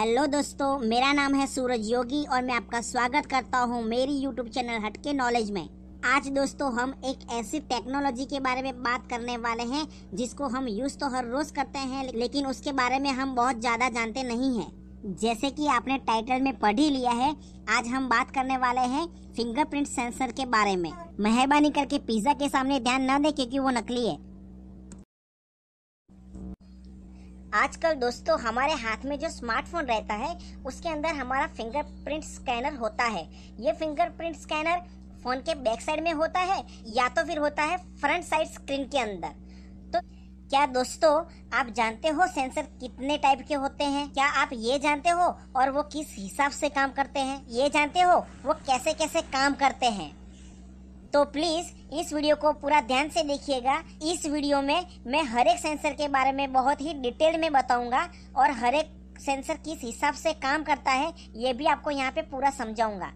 hello दोस्तों मेरा नाम है सूरज योगी और मैं आपका स्वागत करता हूँ मेरी यूट्यूब चैनल हटके नॉलेज में आज दोस्तों हम एक ऐसी टेक्नोलॉजी के बारे में बात करने वाले हैं जिसको हम यूज़ तो हर रोज़ करते हैं लेकिन उसके बारे में हम बहुत ज़्यादा जानते नहीं हैं जैसे कि आपने टाइटल में पढ़ ही लिया है आज हम बात करने वाले हैं फिंगरप्रिंट सेंसर के बारे में मेहरबानी करके पिज्ज़ा के सामने ध्यान न दे क्योंकि वो नकली है आजकल दोस्तों हमारे हाथ में जो स्मार्टफोन रहता है उसके अंदर हमारा फिंगरप्रिंट स्कैनर होता है ये फिंगरप्रिंट स्कैनर फोन के बैक साइड में होता है या तो फिर होता है फ्रंट साइड स्क्रीन के अंदर तो क्या दोस्तों आप जानते हो सेंसर कितने टाइप के होते हैं क्या आप ये जानते हो और वो किस हिसाब से काम करते हैं ये जानते हो वो कैसे कैसे काम करते हैं तो प्लीज़ इस वीडियो को पूरा ध्यान से देखिएगा इस वीडियो में मैं हर एक सेंसर के बारे में बहुत ही डिटेल में बताऊंगा और हर एक सेंसर किस हिसाब से काम करता है ये भी आपको यहाँ पे पूरा समझाऊंगा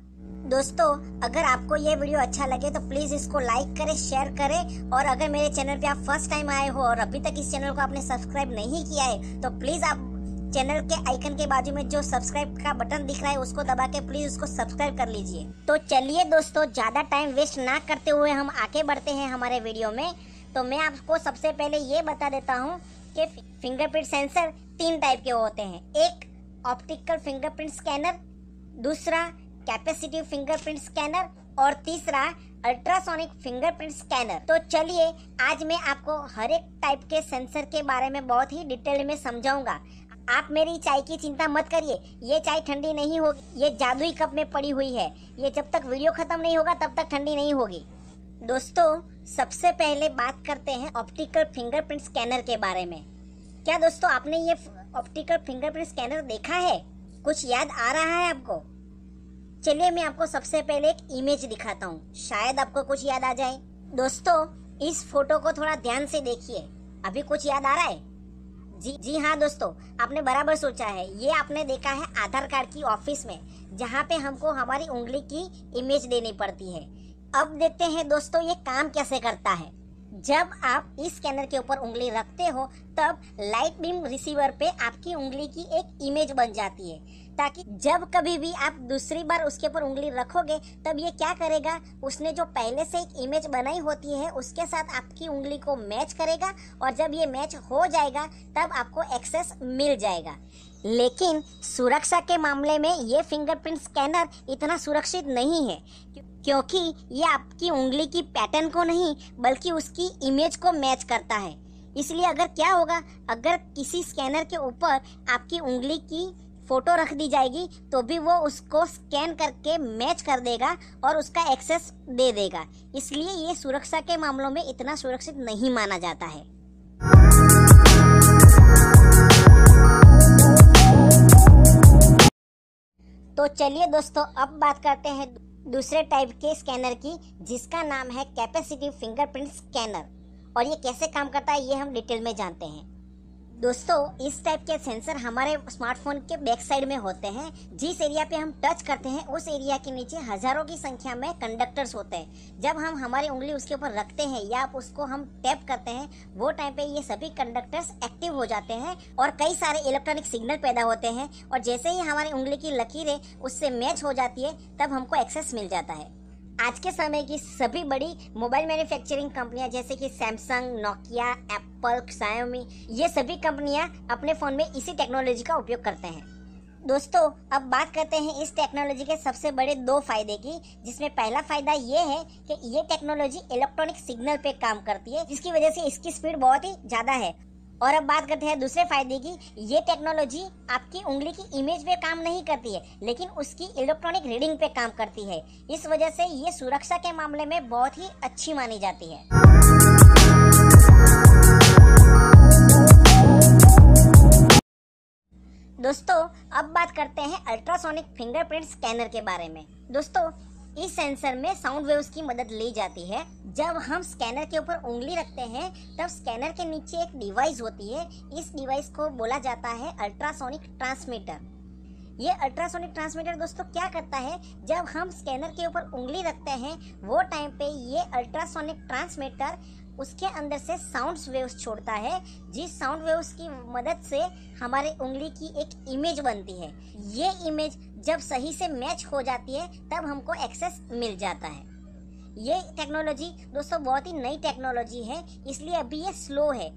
दोस्तों अगर आपको ये वीडियो अच्छा लगे तो प्लीज़ इसको लाइक करें शेयर करें और अगर मेरे चैनल पे आप फर्स्ट टाइम आए हो और अभी तक इस चैनल को आपने सब्सक्राइब नहीं किया है तो प्लीज़ आप चैनल के आइकन के बाजू में जो सब्सक्राइब का बटन दिख रहा है उसको दबा के प्लीज उसको सब्सक्राइब कर लीजिए तो चलिए दोस्तों ज्यादा टाइम वेस्ट ना करते हुए हम आगे बढ़ते हैं हमारे वीडियो में तो मैं आपको सबसे पहले ये बता देता हूँ कि फिंगरप्रिंट सेंसर तीन टाइप के होते हैं एक ऑप्टिकल फिंगरप्रिंट स्कैनर दूसरा कैपेसिटिव फिंगरप्रिंट स्कैनर और तीसरा अल्ट्रासोनिक फिंगरप्रिंट स्कैनर तो चलिए आज मैं आपको हर एक टाइप के सेंसर के बारे में बहुत ही डिटेल में समझाऊंगा आप मेरी चाय की चिंता मत करिए ये चाय ठंडी नहीं होगी ये जादुई कप में पड़ी हुई है ये जब तक वीडियो खत्म नहीं होगा तब तक ठंडी नहीं होगी दोस्तों सबसे पहले बात करते हैं ऑप्टिकल फिंगरप्रिंट स्कैनर के बारे में क्या दोस्तों आपने ये ऑप्टिकल फिंगरप्रिंट स्कैनर देखा है कुछ याद आ रहा है आपको चलिए मैं आपको सबसे पहले एक इमेज दिखाता हूँ शायद आपको कुछ याद आ जाए दोस्तों इस फोटो को थोड़ा ध्यान से देखिए अभी कुछ याद आ रहा है जी जी हाँ दोस्तों आपने बराबर सोचा है ये आपने देखा है आधार कार्ड की ऑफिस में जहाँ पे हमको हमारी उंगली की इमेज देनी पड़ती है अब देखते हैं दोस्तों ये काम कैसे करता है जब आप इस स्कैनर के ऊपर उंगली रखते हो तब लाइट बीम रिसीवर पे आपकी उंगली की एक इमेज बन जाती है ताकि जब कभी भी आप दूसरी बार उसके ऊपर उंगली रखोगे तब ये क्या करेगा उसने जो पहले से एक इमेज बनाई होती है उसके साथ आपकी उंगली को मैच करेगा और जब ये मैच हो जाएगा तब आपको एक्सेस मिल जाएगा लेकिन सुरक्षा के मामले में ये फिंगरप्रिंट स्कैनर इतना सुरक्षित नहीं है क्योंकि ये आपकी उंगली की पैटर्न को नहीं बल्कि उसकी इमेज को मैच करता है इसलिए अगर क्या होगा अगर किसी स्कैनर के ऊपर आपकी उंगली की फोटो रख दी जाएगी तो भी वो उसको स्कैन करके मैच कर देगा और उसका एक्सेस दे देगा इसलिए ये सुरक्षा के मामलों में इतना सुरक्षित नहीं माना जाता है तो चलिए दोस्तों अब बात करते हैं दूसरे टाइप के स्कैनर की जिसका नाम है कैपेसिटी फिंगरप्रिंट स्कैनर और ये कैसे काम करता है ये हम डिटेल में जानते हैं दोस्तों इस टाइप के सेंसर हमारे स्मार्टफोन के बैक साइड में होते हैं जिस एरिया पे हम टच करते हैं उस एरिया के नीचे हजारों की संख्या में कंडक्टर्स होते हैं जब हम हमारी उंगली उसके ऊपर रखते हैं या उसको हम टैप करते हैं वो टाइम पे ये सभी कंडक्टर्स एक्टिव हो जाते हैं और कई सारे इलेक्ट्रॉनिक सिग्नल पैदा होते हैं और जैसे ही हमारी उंगली की लकीरें उससे मैच हो जाती है तब हमको एक्सेस मिल जाता है आज के समय की सभी बड़ी मोबाइल मैन्युफैक्चरिंग कंपनियां जैसे कि सैमसंग नोकिया एप्पल सायोमी ये सभी कंपनियां अपने फ़ोन में इसी टेक्नोलॉजी का उपयोग करते हैं दोस्तों अब बात करते हैं इस टेक्नोलॉजी के सबसे बड़े दो फायदे की जिसमें पहला फायदा ये है कि ये टेक्नोलॉजी इलेक्ट्रॉनिक सिग्नल पे काम करती है जिसकी वजह से इसकी स्पीड बहुत ही ज़्यादा है और अब बात करते हैं दूसरे फायदे की ये टेक्नोलॉजी आपकी उंगली की इमेज पे काम नहीं करती है लेकिन उसकी इलेक्ट्रॉनिक रीडिंग पे काम करती है इस वजह से ये सुरक्षा के मामले में बहुत ही अच्छी मानी जाती है दोस्तों अब बात करते हैं अल्ट्रासोनिक फिंगरप्रिंट स्कैनर के बारे में दोस्तों इस सेंसर में साउंड वेव्स की मदद ली जाती है जब हम स्कैनर के ऊपर उंगली रखते हैं तब स्कैनर के नीचे एक डिवाइस होती है इस डिवाइस को बोला जाता है अल्ट्रासोनिक ट्रांसमीटर ये अल्ट्रासोनिक ट्रांसमीटर दोस्तों क्या करता है जब हम स्कैनर के ऊपर उंगली रखते हैं वो टाइम पे ये अल्ट्रासोनिक ट्रांसमीटर उसके अंदर से साउंड वेव्स छोड़ता है जिस साउंड वेव्स की मदद से हमारे उंगली की एक इमेज बनती है ये इमेज जब सही से मैच हो जाती है तब हमको एक्सेस मिल जाता है ये टेक्नोलॉजी दोस्तों बहुत ही नई टेक्नोलॉजी है इसलिए अभी ये स्लो है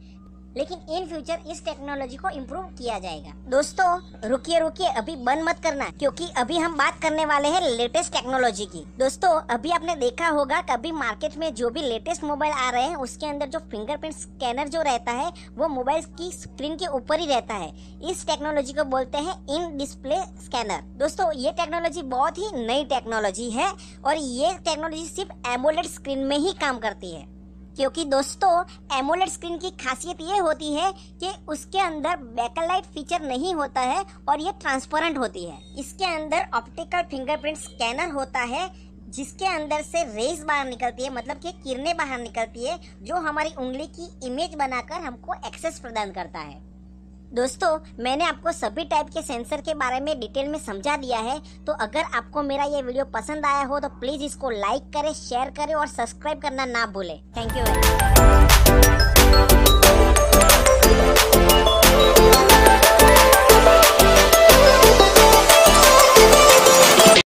लेकिन इन फ्यूचर इस टेक्नोलॉजी को इम्प्रूव किया जाएगा दोस्तों रुकिए रुकिए अभी बंद मत करना क्योंकि अभी हम बात करने वाले हैं लेटेस्ट टेक्नोलॉजी की दोस्तों अभी आपने देखा होगा कभी मार्केट में जो भी लेटेस्ट मोबाइल आ रहे हैं उसके अंदर जो फिंगरप्रिंट स्कैनर जो रहता है वो मोबाइल की स्क्रीन के ऊपर ही रहता है इस टेक्नोलॉजी को बोलते हैं इन डिस्प्ले स्कैनर दोस्तों ये टेक्नोलॉजी बहुत ही नई टेक्नोलॉजी है और ये टेक्नोलॉजी सिर्फ एमोलेट स्क्रीन में ही काम करती है क्योंकि दोस्तों एमोलेड स्क्रीन की खासियत ये होती है कि उसके अंदर बैकलाइट फीचर नहीं होता है और ये ट्रांसपेरेंट होती है इसके अंदर ऑप्टिकल फिंगरप्रिंट स्कैनर होता है जिसके अंदर से रेस बाहर निकलती है मतलब कि किरणें बाहर निकलती है जो हमारी उंगली की इमेज बनाकर हमको एक्सेस प्रदान करता है दोस्तों मैंने आपको सभी टाइप के सेंसर के बारे में डिटेल में समझा दिया है तो अगर आपको मेरा ये वीडियो पसंद आया हो तो प्लीज इसको लाइक करें शेयर करें और सब्सक्राइब करना ना भूलें थैंक यू